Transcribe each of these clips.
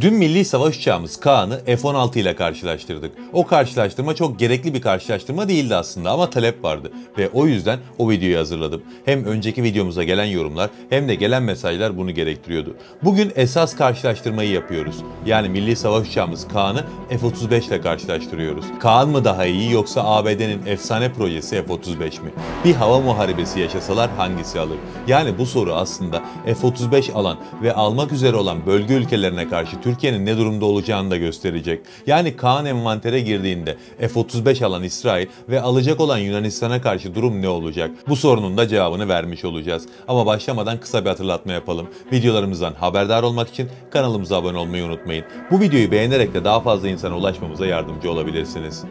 Dün milli savaş uçağımız Kaan'ı F-16 ile karşılaştırdık. O karşılaştırma çok gerekli bir karşılaştırma değildi aslında ama talep vardı ve o yüzden o videoyu hazırladım. Hem önceki videomuza gelen yorumlar hem de gelen mesajlar bunu gerektiriyordu. Bugün esas karşılaştırmayı yapıyoruz. Yani milli savaş uçağımız Kaan'ı F-35 ile karşılaştırıyoruz. Kaan mı daha iyi yoksa ABD'nin efsane projesi F-35 mi? Bir hava muharebesi yaşasalar hangisi alır? Yani bu soru aslında F-35 alan ve almak üzere olan bölge ülkelerine karşı Türkiye'nin ne durumda olacağını da gösterecek. Yani Kaan envantere girdiğinde F-35 alan İsrail ve alacak olan Yunanistan'a karşı durum ne olacak? Bu sorunun da cevabını vermiş olacağız. Ama başlamadan kısa bir hatırlatma yapalım. Videolarımızdan haberdar olmak için kanalımıza abone olmayı unutmayın. Bu videoyu beğenerek de daha fazla insana ulaşmamıza yardımcı olabilirsiniz.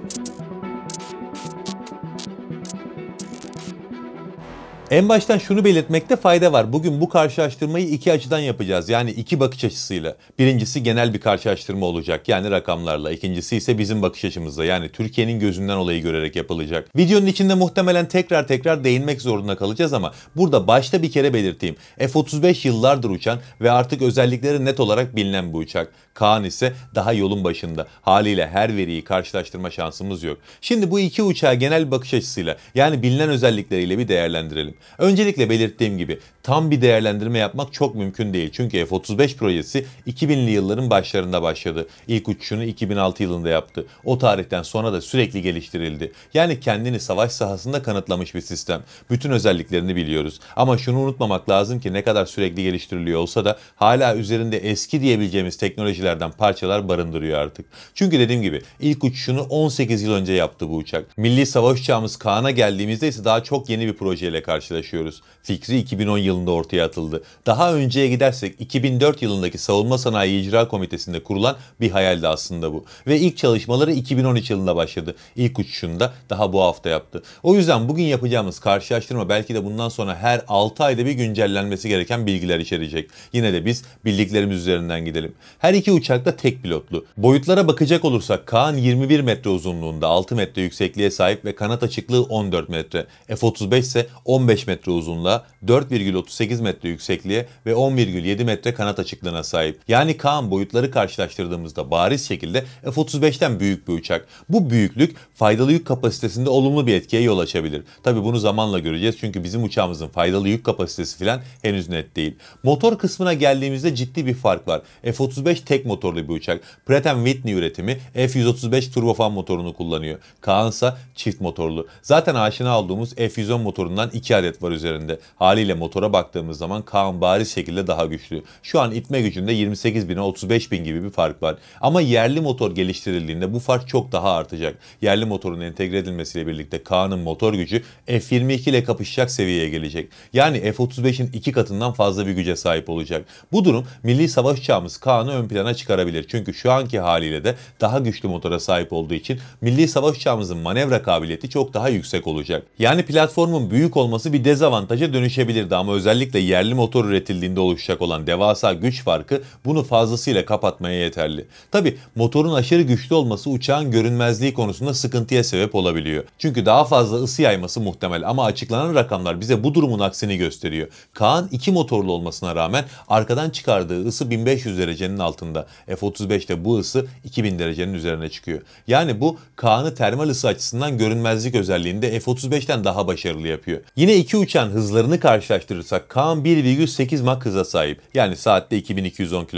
En baştan şunu belirtmekte fayda var. Bugün bu karşılaştırmayı iki açıdan yapacağız. Yani iki bakış açısıyla. Birincisi genel bir karşılaştırma olacak. Yani rakamlarla. İkincisi ise bizim bakış açımızda. Yani Türkiye'nin gözünden olayı görerek yapılacak. Videonun içinde muhtemelen tekrar tekrar değinmek zorunda kalacağız ama burada başta bir kere belirteyim. F-35 yıllardır uçan ve artık özellikleri net olarak bilinen bu uçak. Kaan ise daha yolun başında. Haliyle her veriyi karşılaştırma şansımız yok. Şimdi bu iki uçağı genel bakış açısıyla yani bilinen özellikleriyle bir değerlendirelim. Öncelikle belirttiğim gibi tam bir değerlendirme yapmak çok mümkün değil. Çünkü F-35 projesi 2000'li yılların başlarında başladı. İlk uçuşunu 2006 yılında yaptı. O tarihten sonra da sürekli geliştirildi. Yani kendini savaş sahasında kanıtlamış bir sistem. Bütün özelliklerini biliyoruz. Ama şunu unutmamak lazım ki ne kadar sürekli geliştiriliyor olsa da hala üzerinde eski diyebileceğimiz teknolojilerden parçalar barındırıyor artık. Çünkü dediğim gibi ilk uçuşunu 18 yıl önce yaptı bu uçak. Milli savaş uçağımız Kaan'a geldiğimizde ise daha çok yeni bir projeyle karşılaşıyoruz. Fikri 2010 yılı yılında ortaya atıldı. Daha önceye gidersek 2004 yılındaki Savunma Sanayi İcra Komitesi'nde kurulan bir hayaldi aslında bu. Ve ilk çalışmaları 2013 yılında başladı. İlk uçuşunu da daha bu hafta yaptı. O yüzden bugün yapacağımız karşılaştırma belki de bundan sonra her 6 ayda bir güncellenmesi gereken bilgiler içerecek. Yine de biz bildiklerimiz üzerinden gidelim. Her iki uçak da tek pilotlu. Boyutlara bakacak olursak Kaan 21 metre uzunluğunda 6 metre yüksekliğe sahip ve kanat açıklığı 14 metre. F-35 ise 15 metre uzunluğa 4,30 38 metre yüksekliğe ve 11,7 metre kanat açıklığına sahip. Yani Kaan boyutları karşılaştırdığımızda bariz şekilde F-35'ten büyük bir uçak. Bu büyüklük faydalı yük kapasitesinde olumlu bir etkiye yol açabilir. Tabi bunu zamanla göreceğiz çünkü bizim uçağımızın faydalı yük kapasitesi filan henüz net değil. Motor kısmına geldiğimizde ciddi bir fark var. F-35 tek motorlu bir uçak. Pratt Whitney üretimi F-135 turbofan motorunu kullanıyor. Kaan ise çift motorlu. Zaten aşina olduğumuz F-110 motorundan 2 adet var üzerinde. Haliyle motora baktığımız zaman Kaan bariz şekilde daha güçlü. Şu an itme gücünde 28 bine 35 bin gibi bir fark var. Ama yerli motor geliştirildiğinde bu fark çok daha artacak. Yerli motorun entegre edilmesiyle birlikte Kaan'ın motor gücü F-22 ile kapışacak seviyeye gelecek. Yani F-35'in iki katından fazla bir güce sahip olacak. Bu durum milli savaş uçağımız Kaan'ı ön plana çıkarabilir. Çünkü şu anki haliyle de daha güçlü motora sahip olduğu için milli savaş uçağımızın manevra kabiliyeti çok daha yüksek olacak. Yani platformun büyük olması bir dezavantaja dönüşebilirdi ama özellikle yerli motor üretildiğinde oluşacak olan devasa güç farkı bunu fazlasıyla kapatmaya yeterli. Tabi motorun aşırı güçlü olması uçağın görünmezliği konusunda sıkıntıya sebep olabiliyor. Çünkü daha fazla ısı yayması muhtemel ama açıklanan rakamlar bize bu durumun aksini gösteriyor. Kaan iki motorlu olmasına rağmen arkadan çıkardığı ısı 1500 derecenin altında. F-35'te bu ısı 2000 derecenin üzerine çıkıyor. Yani bu Kaan'ı termal ısı açısından görünmezlik özelliğinde F-35'ten daha başarılı yapıyor. Yine iki uçağın hızlarını karşılaştırırsak olursak Kaan 1,8 Mach hıza sahip. Yani saatte 2210 km.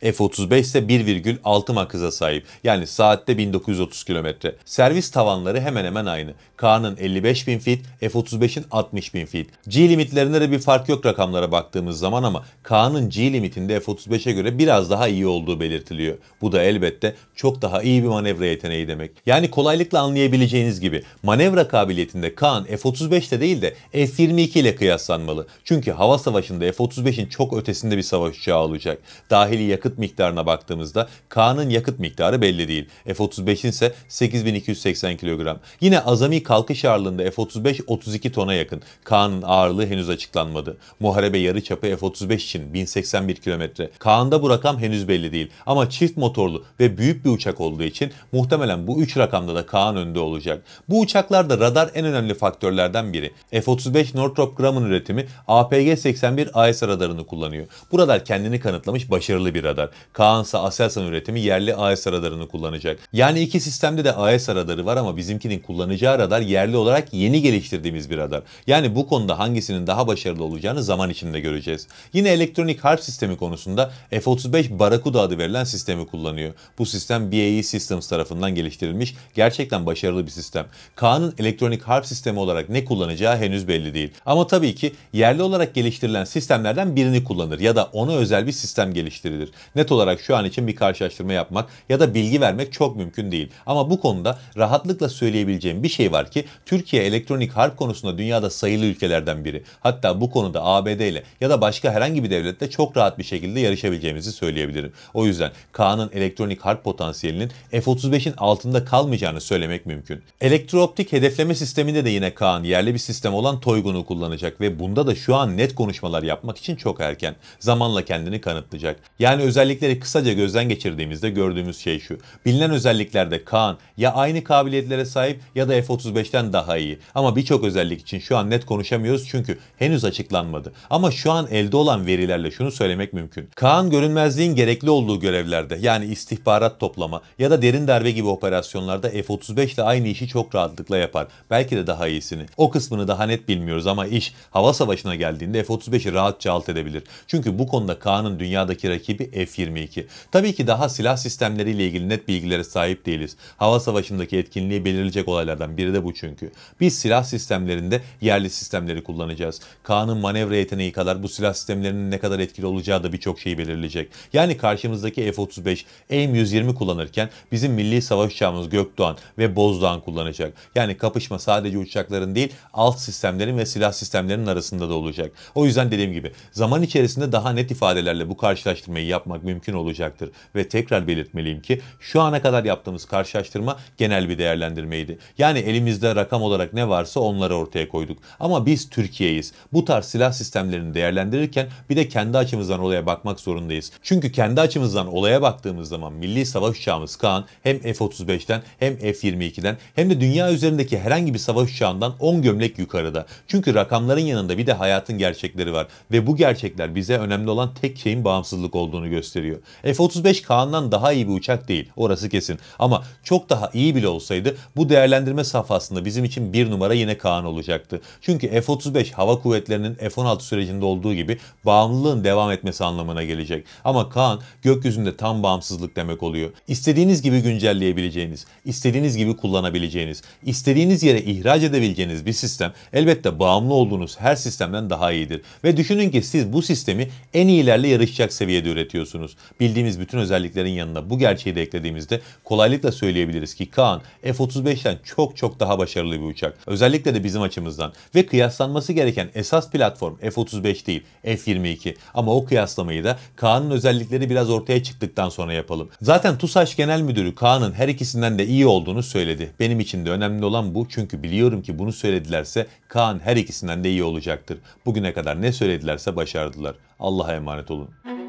F-35 ise 1,6 Mach hıza sahip. Yani saatte 1930 km. Servis tavanları hemen hemen aynı. Kaan'ın 55.000 feet, F-35'in 60.000 feet. G limitlerinde de bir fark yok rakamlara baktığımız zaman ama Kaan'ın G limitinde F-35'e göre biraz daha iyi olduğu belirtiliyor. Bu da elbette çok daha iyi bir manevra yeteneği demek. Yani kolaylıkla anlayabileceğiniz gibi manevra kabiliyetinde Kaan F-35 ile değil de F-22 ile kıyaslanmalı. Çünkü hava savaşında F-35'in çok ötesinde bir savaş uçağı olacak. Dahili yakıt miktarına baktığımızda Kaan'ın yakıt miktarı belli değil. F-35'in ise 8280 kilogram. Yine azami kalkış ağırlığında F-35 32 tona yakın. Kaan'ın ağırlığı henüz açıklanmadı. Muharebe yarı çapı F-35 için 1081 kilometre. Kaan'da bu rakam henüz belli değil. Ama çift motorlu ve büyük bir uçak olduğu için muhtemelen bu üç rakamda da Kaan önde olacak. Bu uçaklarda radar en önemli faktörlerden biri. F-35 Northrop Grumman üretimi APG-81 AES radarını kullanıyor. Bu radar kendini kanıtlamış başarılı bir radar. Kaan ise Aselsan üretimi yerli AES radarını kullanacak. Yani iki sistemde de AES radarı var ama bizimkinin kullanacağı radar yerli olarak yeni geliştirdiğimiz bir radar. Yani bu konuda hangisinin daha başarılı olacağını zaman içinde göreceğiz. Yine elektronik harp sistemi konusunda F-35 Barakuda adı verilen sistemi kullanıyor. Bu sistem BAE e Systems tarafından geliştirilmiş gerçekten başarılı bir sistem. Kaan'ın elektronik harp sistemi olarak ne kullanacağı henüz belli değil. Ama tabii ki yerli olarak geliştirilen sistemlerden birini kullanır ya da ona özel bir sistem geliştirilir. Net olarak şu an için bir karşılaştırma yapmak ya da bilgi vermek çok mümkün değil. Ama bu konuda rahatlıkla söyleyebileceğim bir şey var ki Türkiye elektronik harp konusunda dünyada sayılı ülkelerden biri. Hatta bu konuda ABD ile ya da başka herhangi bir devletle çok rahat bir şekilde yarışabileceğimizi söyleyebilirim. O yüzden Kaan'ın elektronik harp potansiyelinin F-35'in altında kalmayacağını söylemek mümkün. Elektrooptik hedefleme sisteminde de yine Kaan yerli bir sistem olan Toygun'u kullanacak ve bunda da şu an net konuşmalar yapmak için çok erken. Zamanla kendini kanıtlayacak. Yani özellikleri kısaca gözden geçirdiğimizde gördüğümüz şey şu. Bilinen özelliklerde Kaan ya aynı kabiliyetlere sahip ya da F-35'ten daha iyi. Ama birçok özellik için şu an net konuşamıyoruz çünkü henüz açıklanmadı. Ama şu an elde olan verilerle şunu söylemek mümkün. Kaan görünmezliğin gerekli olduğu görevlerde yani istihbarat toplama ya da derin darbe gibi operasyonlarda F-35 ile aynı işi çok rahatlıkla yapar. Belki de daha iyisini. O kısmını daha net bilmiyoruz ama iş hava savaşına geldiğinde F-35'i rahatça alt edebilir. Çünkü bu konuda Kaan'ın dünyadaki rakibi F-22. Tabii ki daha silah sistemleriyle ilgili net bilgilere sahip değiliz. Hava Savaşı'ndaki etkinliği belirleyecek olaylardan biri de bu çünkü. Biz silah sistemlerinde yerli sistemleri kullanacağız. Kaan'ın manevra yeteneği kadar bu silah sistemlerinin ne kadar etkili olacağı da birçok şeyi belirleyecek. Yani karşımızdaki F-35, AIM-120 kullanırken bizim milli savaş uçağımız Gökdoğan ve Bozdoğan kullanacak. Yani kapışma sadece uçakların değil alt sistemlerin ve silah sistemlerinin arasında da olacak. O yüzden dediğim gibi zaman içerisinde daha net ifadelerle bu karşılaştırmayı yapmak mümkün olacaktır. Ve tekrar belirtmeliyim ki şu ana kadar yaptığımız karşılaştırma genel bir değerlendirmeydi. Yani elimizde rakam olarak ne varsa onları ortaya koyduk. Ama biz Türkiye'yiz. Bu tarz silah sistemlerini değerlendirirken bir de kendi açımızdan olaya bakmak zorundayız. Çünkü kendi açımızdan olaya baktığımız zaman milli savaş uçağımız Kaan hem F-35'ten hem F-22'den hem de dünya üzerindeki herhangi bir savaş uçağından 10 gömlek yukarıda. Çünkü rakamların yanında bir de hayatın gerçekleri var ve bu gerçekler bize önemli olan tek şeyin bağımsızlık olduğunu gösteriyor. F-35 Kaan'dan daha iyi bir uçak değil orası kesin ama çok daha daha iyi bile olsaydı bu değerlendirme safhasında bizim için bir numara yine Kaan olacaktı. Çünkü F-35 hava kuvvetlerinin F-16 sürecinde olduğu gibi bağımlılığın devam etmesi anlamına gelecek. Ama Kaan gökyüzünde tam bağımsızlık demek oluyor. İstediğiniz gibi güncelleyebileceğiniz, istediğiniz gibi kullanabileceğiniz, istediğiniz yere ihraç edebileceğiniz bir sistem elbette bağımlı olduğunuz her sistemden daha iyidir. Ve düşünün ki siz bu sistemi en iyilerle yarışacak seviyede üretiyorsunuz. Bildiğimiz bütün özelliklerin yanına bu gerçeği de eklediğimizde kolaylıkla söyleyebiliriz eski Kaan F-35'ten çok çok daha başarılı bir uçak. Özellikle de bizim açımızdan. Ve kıyaslanması gereken esas platform F-35 değil F-22. Ama o kıyaslamayı da Kaan'ın özellikleri biraz ortaya çıktıktan sonra yapalım. Zaten TUSAŞ Genel Müdürü Kaan'ın her ikisinden de iyi olduğunu söyledi. Benim için de önemli olan bu çünkü biliyorum ki bunu söyledilerse Kaan her ikisinden de iyi olacaktır. Bugüne kadar ne söyledilerse başardılar. Allah'a emanet olun.